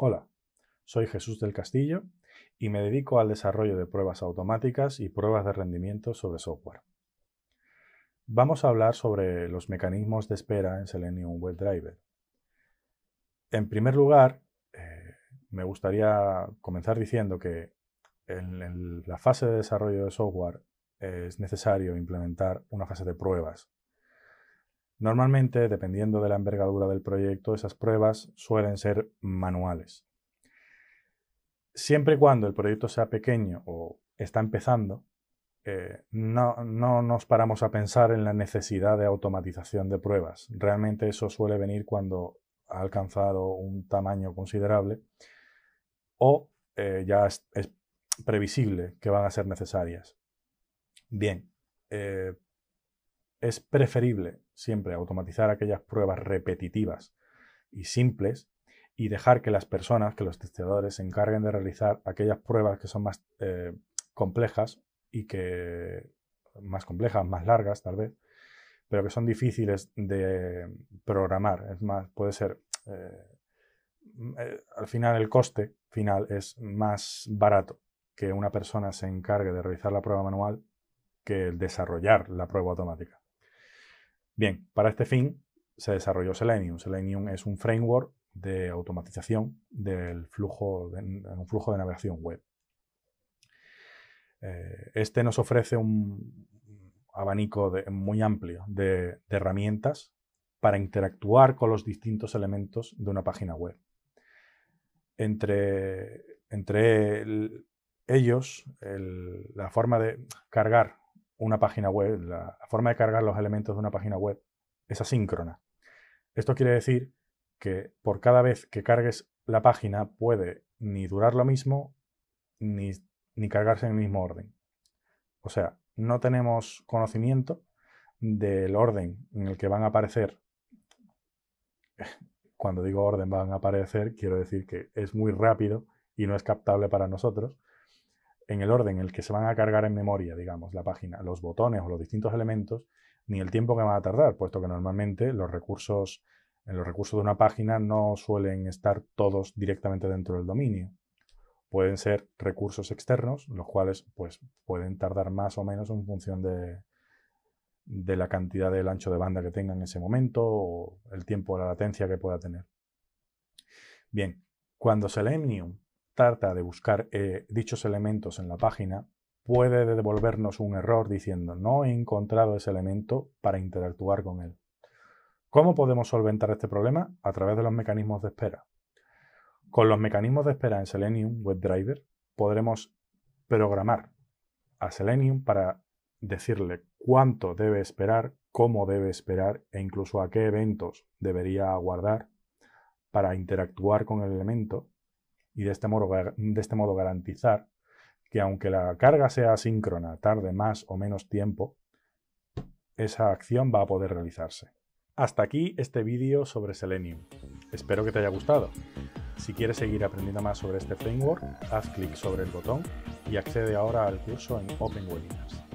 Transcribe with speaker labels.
Speaker 1: Hola, soy Jesús del Castillo y me dedico al desarrollo de pruebas automáticas y pruebas de rendimiento sobre software. Vamos a hablar sobre los mecanismos de espera en Selenium WebDriver. En primer lugar, eh, me gustaría comenzar diciendo que en la fase de desarrollo de software es necesario implementar una fase de pruebas Normalmente, dependiendo de la envergadura del proyecto, esas pruebas suelen ser manuales. Siempre y cuando el proyecto sea pequeño o está empezando, eh, no, nos paramos a pensar en la necesidad de automatización de pruebas. Realmente eso suele venir cuando ha alcanzado un tamaño considerable o eh, ya es, previsible que van a ser necesarias. Bien, eh, es preferible siempre automatizar aquellas pruebas repetitivas y simples y dejar que las personas, que los testeadores, se encarguen de realizar aquellas pruebas que son más eh, complejas y que más complejas, más largas tal vez, pero que son difíciles de programar. Es más, puede ser, eh, eh, al final el coste final es más barato que una persona se encargue de realizar la prueba manual que el desarrollar la prueba automática. Bien, para este fin se desarrolló Selenium. Selenium es un framework de automatización del flujo de, un flujo de navegación web. Eh, este nos ofrece un abanico muy amplio de, herramientas para interactuar con los distintos elementos de una página web. Entre, entre ellos, la forma de cargar una página web, la, forma de cargar los elementos de una página web es asíncrona. Esto quiere decir que por cada vez que cargues la página puede ni durar lo mismo ni, ni cargarse en el mismo orden. O sea, no tenemos conocimiento del orden en el que van a aparecer. Cuando digo orden van a aparecer, quiero decir que es muy rápido y no es captable para nosotros en el orden en el que se van a cargar en memoria, digamos, la página, los botones o los distintos elementos, ni el tiempo que va a tardar, puesto que normalmente los recursos, en eh, los recursos de una página no suelen estar todos directamente dentro del dominio. Pueden ser recursos externos, los cuales pues, pueden tardar más o menos en función de, la cantidad del ancho de banda que tenga en ese momento o el tiempo de la latencia que pueda tener. Bien, cuando se Selenium tarta de buscar eh, dichos elementos en la página, puede devolvernos un error diciendo no he encontrado ese elemento para interactuar con él. ¿Cómo podemos solventar este problema? A través de los mecanismos de espera. Con los mecanismos de espera en Selenium WebDriver podremos programar a Selenium para decirle cuánto debe esperar, cómo debe esperar e incluso a qué eventos debería aguardar para interactuar con el elemento y este de este, modo, garantizar que aunque la carga sea asíncrona, tarde más o menos tiempo, esa acción va a poder realizarse. Hasta aquí este vídeo sobre Selenium. Espero que te haya gustado. Si quieres seguir aprendiendo más sobre este framework, haz clic sobre el botón y accede ahora al curso en Open Webinars.